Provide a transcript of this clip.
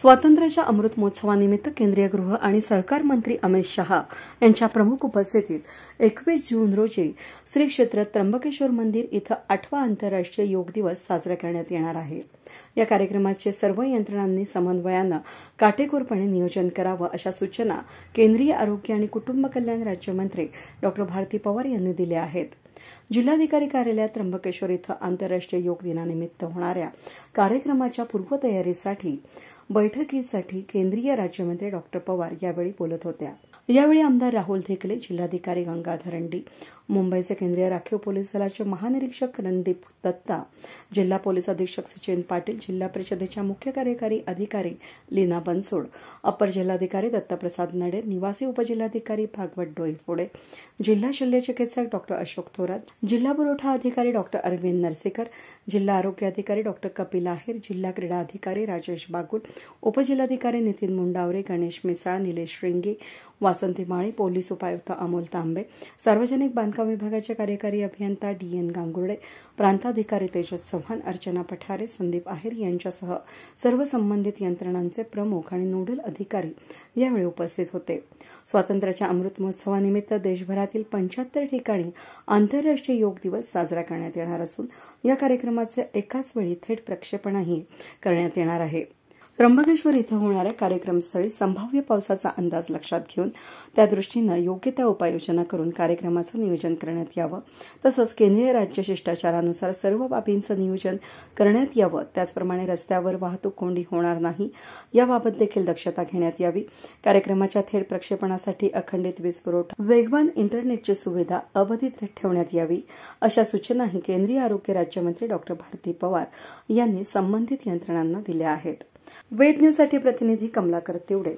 स्वातंत्र्याच्या अमृत महोत्सवानिमित्त केंद्रीय गृह आणि सहकार मंत्री अमित शहा यांच्या प्रमुख उपस्थितीत एकवीस जून रोजी श्री क्षेत्र त्र्यंबकेश्वर मंदिर इथं आठवा आंतरराष्ट्रीय योग दिवस साजरा करण्यात येणार आहे या कार्यक्रमाचे सर्व यंत्रणांनी समन्वयानं काटेकोरपणे नियोजन करावं अशा सूचना केंद्रीय आरोग्य आणि कुटुंब कल्याण राज्यमंत्री डॉ भारती पवार यांनी दिल्या आहेत जिल्हाधिकारी कार्यालयात त्र्यंबकेश्वर इथं आंतरराष्ट्रीय योग दिनानिमित्त होणाऱ्या कार्यक्रमाच्या पूर्वतयारीसाठी बैठकीसाठी केंद्रीय राज्यमंत्री डॉक्टर पवार यावेळी बोलत होत्या यावेळी आमदार राहुल ढेकले जिल्हाधिकारी गंगाधरंडी मुंबईचे केंद्रीय राखीव पोलीस दलाचे महानिरीक्षक रणदीप दत्ता जिल्हा पोलीस अधीक्षक सचिन पाटील जिल्हा परिषदेच्या मुख्य कार्यकारी अधिकारी लीना बनसोड अपर जिल्हाधिकारी दत्तप्रसाद नडे निवासी उपजिल्हाधिकारी भागवत डोईफोडे जिल्हा शल्य चिकित्सक डॉक्टर अशोक थोरात जिल्हा पुरवठा अधिकारी डॉक्टर अरविंद नरसेकर जिल्हा आरोग्य अधिकारी डॉक्टर कपिल आहेर जिल्हा क्रीडा अधिकारी राजेश बागुल उपजिल्हाधिकारी नितीन मुंडावरे गणेश मिसाळ निलेश श्रिंगी वासंती माळी पोलीस उपायुक्त अमोल तांबे सार्वजनिक बांधकाम बांधकाम विभागाचे कार्यकारी अभियंता डी एन गांगुर्डे प्रांताधिकारी तेजस चव्हाण अर्चना पठारे संदीप आहेर यांच्यासह सर्व संबंधित यंत्रणांचे प्रमुख आणि नोडल अधिकारी यावेळी उपस्थित होते स्वातंत्र्याच्या अमृत महोत्सवानिमित्त देशभरातील पंच्याहत्तर ठिकाणी आंतरराष्ट्रीय योग दिवस साजरा करण्यात येणार असून या कार्यक्रमाचे एकाच वेळी थेट प्रक्षेपणही करण्यात येणार आहे त्र्यंबकेश्वर इथं होणाऱ्या कार्यक्रमस्थळी संभाव्य पावसाचा अंदाज लक्षात घेऊन त्यादृष्टीनं योग्य त्या उपाययोजना करून कार्यक्रमाचं नियोजन करण्यात यावं तसंच केंद्रीय राज्य शिष्टाचारानुसार सर्व बाबींचं नियोजन करण्यात यावं त्याचप्रमाणे रस्त्यावर वाहतूक कोंडी होणार नाही याबाबत देखील दक्षता घेण्यात यावी कार्यक्रमाच्या थेट प्रक्षेपणासाठी अखंडित वीज पुरवठा वेगवान इंटरनेटची सुविधा अवधित ठेवण्यात यावी अशा सूचनाही केंद्रीय आरोग्य राज्यमंत्री डॉक्टर भारती पवार यांनी संबंधित यंत्रणांना दिल्या आहेत वेद न्यूजसाठी प्रतिनिधी कमलाकर तेवडे